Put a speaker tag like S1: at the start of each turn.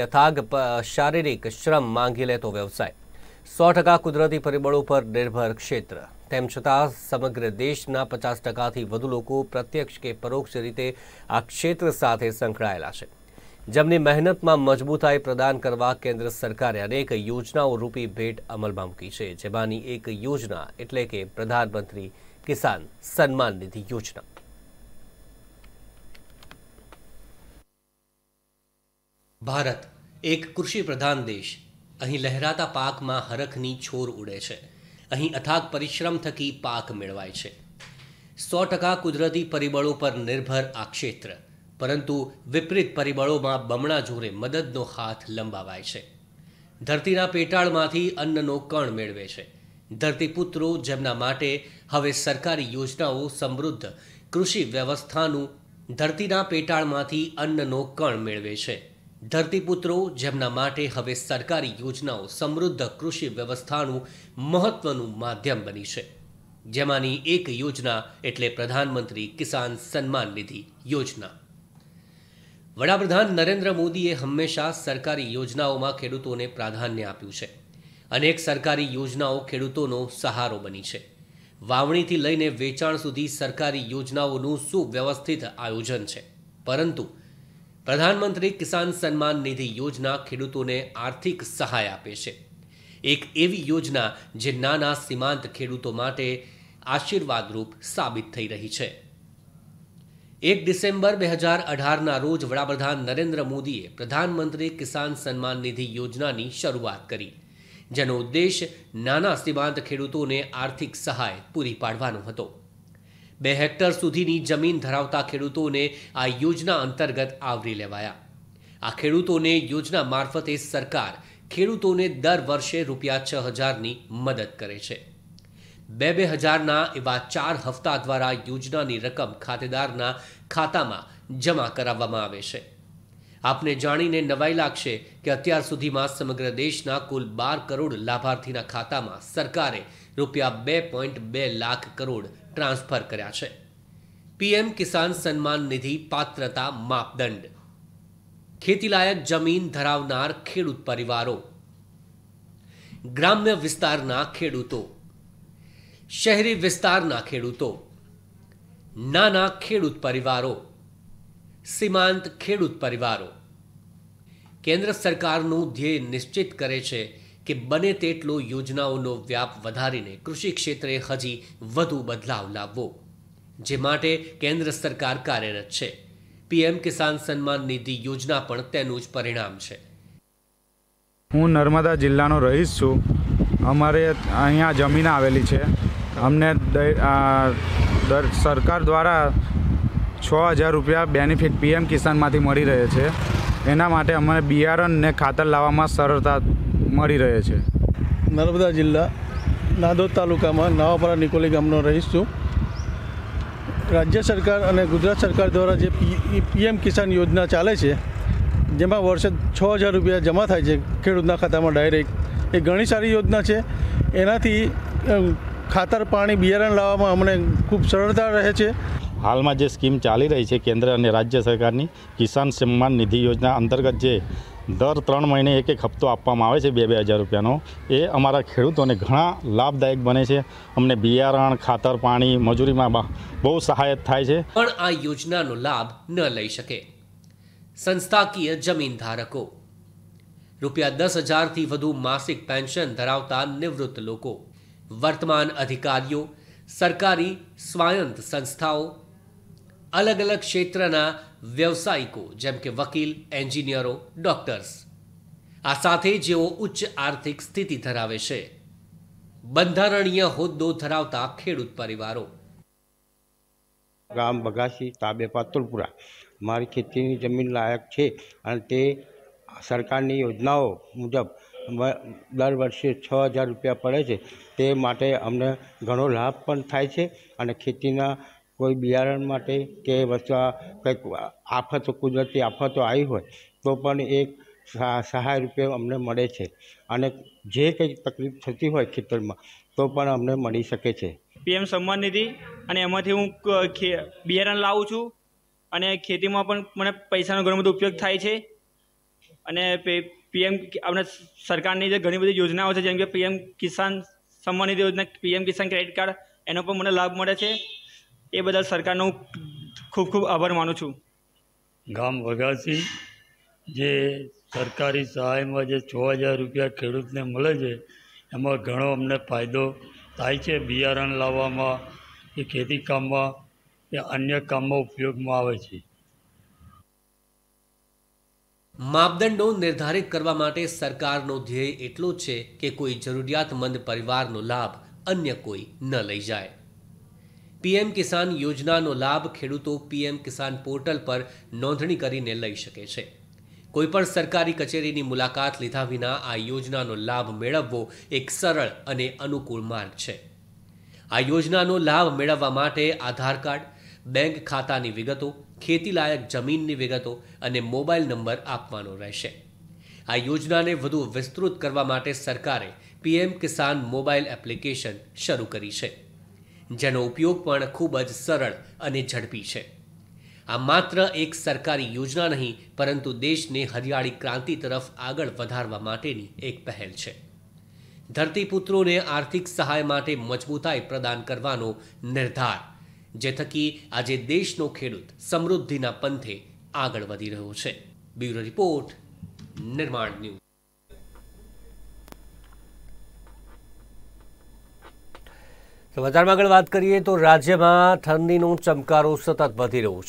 S1: યથાગ શારીરિક શ્રમ માંગી લેતો વ્યવસાય સો ટકા કુદરતી પરિબળો પર નિર્ભર ક્ષેત્ર તેમ છતાં સમગ્ર દેશના પચાસ ટકાથી વધુ લોકો પ્રત્યક્ષ કે પરોક્ષ રીતે આ ક્ષેત્ર સાથે સંકળાયેલા છે જેમની મહેનતમાં મજબૂતાઈ પ્રદાન કરવા કેન્દ્ર સરકારે અનેક યોજનાઓ રૂપી ભેટ અમલમાં મૂકી છે જેમાંની એક યોજના એટલે કે પ્રધાનમંત્રી કિસાન સન્માન નિધિ યોજના ભારત એક કૃષિ પ્રધાન દેશ અહીં લહેરાતા પાકમાં હરખની છોર ઉડે છે અહીં અથાગ પરિશ્રમ થકી પાક મેળવાય છે સો ટકા કુદરતી પરિબળો પર નિર્ભર આ ક્ષેત્ર પરંતુ વિપરીત પરિબળોમાં બમણા જોરે મદદનો હાથ લંબાવાય છે ધરતીના પેટાળમાંથી અન્નનો કણ મેળવે છે ધરતીપુત્રો જેમના માટે હવે સરકારી યોજનાઓ સમૃદ્ધ કૃષિ વ્યવસ્થાનું ધરતીના પેટાળમાંથી અન્નનો કણ મેળવે છે ધરતીપુત્રો જેમના માટે હવે સરકારી યોજનાઓ સમૃદ્ધ કૃષિ વ્યવસ્થાનું મહત્વનું માધ્યમ બની છે જેમાંની એક યોજના એટલે પ્રધાનમંત્રી કિસાન સન્માન નિધિ યોજના વડાપ્રધાન નરેન્દ્ર મોદીએ હંમેશા સરકારી યોજનાઓમાં ખેડૂતોને પ્રાધાન્ય આપ્યું છે અનેક સરકારી યોજનાઓ ખેડૂતોનો સહારો બની છે વાવણીથી લઈને વેચાણ સુધી સરકારી યોજનાઓનું સુવ્યવસ્થિત આયોજન છે પરંતુ પ્રધાનમંત્રી કિસાન સન્માન નિધિ યોજના ખેડૂતોને આર્થિક સહાય આપે છે એક એવી યોજના જે નાના સીમાંત ખેડૂતો માટે આશીર્વાદરૂપ સાબિત થઈ રહી છે એક ડિસેમ્બર બે હજાર અઢારના રોજ વડાપ્રધાન નરેન્દ્ર મોદીએ પ્રધાનમંત્રી કિસાન સન્માન નિધિ યોજનાની શરૂઆત કરી જેનો ઉદ્દેશ નાના સીમાંત ખેડૂતોને આર્થિક સહાય પૂરી પાડવાનો હતો બે હેક્ટર સુધીની જમીન ધરાવતા ખેડૂતોને આ યોજના અંતર્ગત આવરી લેવાયા આ ખેડૂતોને યોજના મારફતે સરકાર ખેડૂતોને દર વર્ષે રૂપિયા છ હજારની મદદ કરે છે બે બે હજારના એવા ચાર હપ્તા દ્વારા યોજનાની રકમ ખાતેદારના ખાતામાં જમા કરાવવામાં આવે છે આપને જાણીને નવાઈ લાગશે કે અત્યાર સુધીમાં સમગ્ર દેશના કુલ બાર કરોડ લાભાર્થીના ખાતામાં સરકારે રૂપિયા બે પોઈન્ટ બે લાખ કરોડ ટ્રાન્સફર કર્યા છે પીએમ કિસાન સન્માન નિધિ પાત્રતા માપદંડ ખેતીલાયક જમીન ધરાવનાર ખેડૂત પરિવારો ગ્રામ્ય વિસ્તારના ખેડૂતો શહેરી વિસ્તારના ખેડૂતો નાના ખેડૂત પરિવારો સીમાંત ખેડૂત પરિવારો કેન્દ્ર સરકારનું ધ્યેય નિશ્ચિત કરે છે કે બને તેટલો યોજનાઓનો વ્યાપ વધારીને કૃષિ ક્ષેત્રે હજી વધુ બદલાવ લાવવો જે માટે કેન્દ્ર સરકાર કાર્યરત છે પીએમ કિસાન સન્માન નિધિ યોજના પણ તેનું જ પરિણામ છે હું નર્મદા જિલ્લાનો રહીશ છું અમારે અહીંયા જમીન આવેલી છે અમને દર સરકાર દ્વારા છ હજાર રૂપિયા બેનિફિટ પીએમ કિસાનમાંથી મળી રહે છે એના માટે અમને બિયારણને ખાતર લાવવામાં સરળતા મળી રહે છે નર્મદા જિલ્લા નાદોદ તાલુકામાં નવાપરા નિકોલી ગામનો રહીશ છું રાજ્ય સરકાર અને ગુજરાત સરકાર દ્વારા જે પીએમ કિસાન યોજના ચાલે છે જેમાં વર્ષે છ હજાર રૂપિયા જમા થાય છે ખેડૂતના ખાતામાં ડાયરેક્ટ એ ઘણી સારી યોજના છે એનાથી ખાતર પાણી બિયારણ લાવવામાં અમને ખૂબ સરળતા રહે છે હાલમાં જે સ્કીમ ચાલી રહી છે કેન્દ્ર અને રાજ્ય સરકારની કિસાન સન્માન નિધિ યોજના અંતર્ગત જે દર ત્રણ મહિને એક એક હપ્તો આપવામાં આવે છે બે બે હજાર રૂપિયાનો એ અમારા ખેડૂતોને ઘણા લાભદાયક બને છે અમને બિયારણ ખાતર પાણી મજૂરીમાં બહુ સહાયક થાય છે પણ આ યોજનાનો લાભ ન લઈ શકે સંસ્થાકીય જમીન ધારકો રૂપિયા દસ હજારથી વધુ માસિક પેન્શન ધરાવતા નિવૃત્ત લોકો વર્તમાન અધિકારીઓ સરકારી સ્વાયંત સંસ્થાઓ અલગ અલગ ક્ષેત્રના વ્યવસાયિકો જેમ કે વકીલ એન્જિનિયરો ડોક્ટર્સ આ સાથે જેઓ ઉચ્ચ આર્થિક સ્થિતિ ધરાવે છે બંધારણીય હોદ્દો ધરાવતા ખેડૂત પરિવારો ગામ બગાસી તાબે પાતુલપુરા મારી ખેતીની જમીન લાયક છે અને તે સરકારની યોજનાઓ મુજબ દર વર્ષે છ હજાર રૂપિયા પડે છે તે માટે અમને ઘણો લાભ પણ થાય છે અને ખેતીના કોઈ બિયારણ માટે કે વસવા કંઈક આફતો કુદરતી આફતો આવી હોય તો પણ એ સહાય રૂપે અમને મળે છે અને જે કંઈ તકલીફ થતી હોય ખેતરમાં તો પણ અમને મળી શકે છે પીએમ સન્માન નિધિ અને એમાંથી હું બિયારણ લાવું છું અને ખેતીમાં પણ મને પૈસાનો ઘણો બધો ઉપયોગ થાય છે અને પીએમ આપણે સરકારની જે ઘણી બધી યોજનાઓ છે જેમ કે પીએમ કિસાન સન્માન નિધિ યોજના પીએમ કિસાન ક્રેડિટ કાર્ડ એનો પણ મને લાભ મળે છે એ બદલ સરકારનો ખૂબ ખૂબ આભાર માનું છું ગામ વઘાસી જે સરકારી સહાયમાં જે છ હજાર રૂપિયા ખેડૂતને મળે છે એમાં ઘણો અમને ફાયદો થાય છે બિયારણ લાવવામાં કે ખેતી કામમાં કે અન્ય કામમાં ઉપયોગમાં આવે છે માપદંડો નિર્ધારિત કરવા માટે સરકારનો ધ્યેય એટલો છે કે કોઈ જરૂરિયાતમંદ પરિવારનો લાભ અન્ય કોઈ ન લઈ જાય પીએમ કિસાન યોજનાનો લાભ ખેડૂતો પીએમ કિસાન પોર્ટલ પર નોંધણી કરીને લઈ શકે છે કોઈપણ સરકારી કચેરીની મુલાકાત લીધા વિના આ યોજનાનો લાભ મેળવવો એક સરળ અને અનુકૂળ માર્ગ છે આ યોજનાનો લાભ મેળવવા માટે આધાર કાર્ડ બેંક ખાતાની વિગતો ખેતીલાયક જમીનની વિગતો અને મોબાઈલ નંબર આપવાનો રહેશે આ યોજનાને વધુ વિસ્તૃત કરવા માટે સરકારે પીએમ કિસાન મોબાઈલ એપ્લિકેશન શરૂ કરી છે જેનો ઉપયોગ પણ ખૂબ જ સરળ અને ઝડપી છે આ માત્ર એક સરકારી યોજના નહીં પરંતુ દેશને હરિયાળી ક્રાંતિ તરફ આગળ વધારવા માટેની એક પહેલ છે ધરતીપુત્રોને આર્થિક સહાય માટે મજબૂતાઈ પ્રદાન કરવાનો નિર્ધાર જે થકી આજે દેશનો ખેડૂત સમૃદ્ધિના પંથે આગળ વધી રહ્યો છે બ્યુરો રિપોર્ટ નિર્માણ ન્યૂઝ સમાચારમાં આગળ વાત કરીએ તો રાજ્યમાં ઠંડીનો ચમકારો સતત વધી રહ્યો છે